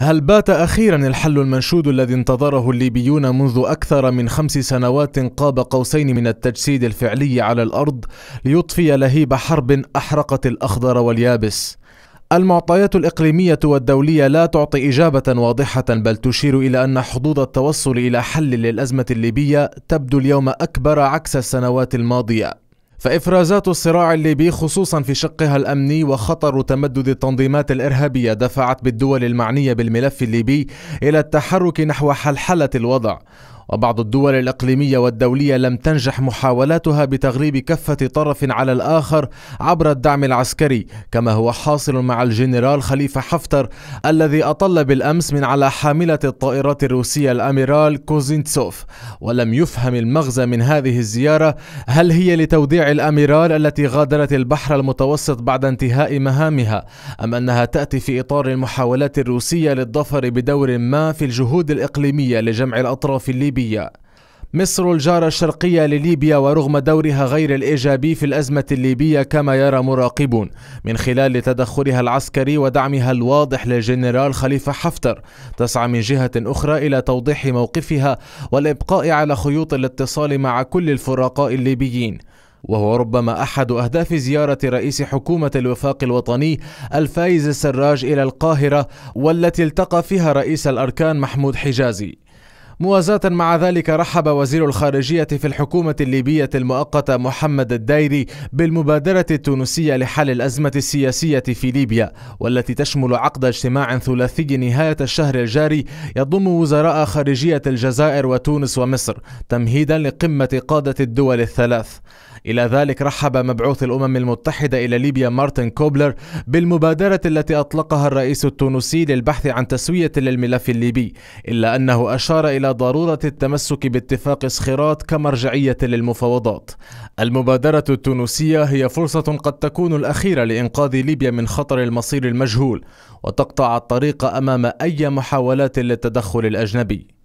هل بات أخيرا الحل المنشود الذي انتظره الليبيون منذ أكثر من خمس سنوات قاب قوسين من التجسيد الفعلي على الأرض ليطفي لهيب حرب أحرقت الأخضر واليابس؟ المعطيات الإقليمية والدولية لا تعطي إجابة واضحة بل تشير إلى أن حظوظ التوصل إلى حل للأزمة الليبية تبدو اليوم أكبر عكس السنوات الماضية فإفرازات الصراع الليبي خصوصا في شقها الأمني وخطر تمدد التنظيمات الإرهابية دفعت بالدول المعنية بالملف الليبي إلى التحرك نحو حلحلة الوضع وبعض الدول الإقليمية والدولية لم تنجح محاولاتها بتغريب كفة طرف على الآخر عبر الدعم العسكري كما هو حاصل مع الجنرال خليفة حفتر الذي أطل بالأمس من على حاملة الطائرات الروسية الأميرال كوزينتسوف ولم يفهم المغزى من هذه الزيارة هل هي لتوديع الأميرال التي غادرت البحر المتوسط بعد انتهاء مهامها أم أنها تأتي في إطار المحاولات الروسية للظفر بدور ما في الجهود الإقليمية لجمع الأطراف الليبية الليبية مصر الجارة الشرقية لليبيا ورغم دورها غير الإيجابي في الأزمة الليبية كما يرى مراقبون من خلال تدخلها العسكري ودعمها الواضح للجنرال خليفة حفتر تسعى من جهة أخرى إلى توضيح موقفها والإبقاء على خيوط الاتصال مع كل الفرقاء الليبيين وهو ربما أحد أهداف زيارة رئيس حكومة الوفاق الوطني الفايز السراج إلى القاهرة والتي التقى فيها رئيس الأركان محمود حجازي موازاة مع ذلك رحب وزير الخارجية في الحكومة الليبية المؤقتة محمد الدايري بالمبادرة التونسية لحل الأزمة السياسية في ليبيا والتي تشمل عقد اجتماع ثلاثي نهاية الشهر الجاري يضم وزراء خارجية الجزائر وتونس ومصر تمهيدا لقمة قادة الدول الثلاث إلى ذلك رحب مبعوث الأمم المتحدة إلى ليبيا مارتن كوبلر بالمبادرة التي أطلقها الرئيس التونسي للبحث عن تسوية للملف الليبي إلا أنه أشار إلى ضرورة التمسك باتفاق صخيرات كمرجعية للمفاوضات المبادرة التونسية هي فرصة قد تكون الأخيرة لإنقاذ ليبيا من خطر المصير المجهول وتقطع الطريق أمام أي محاولات للتدخل الأجنبي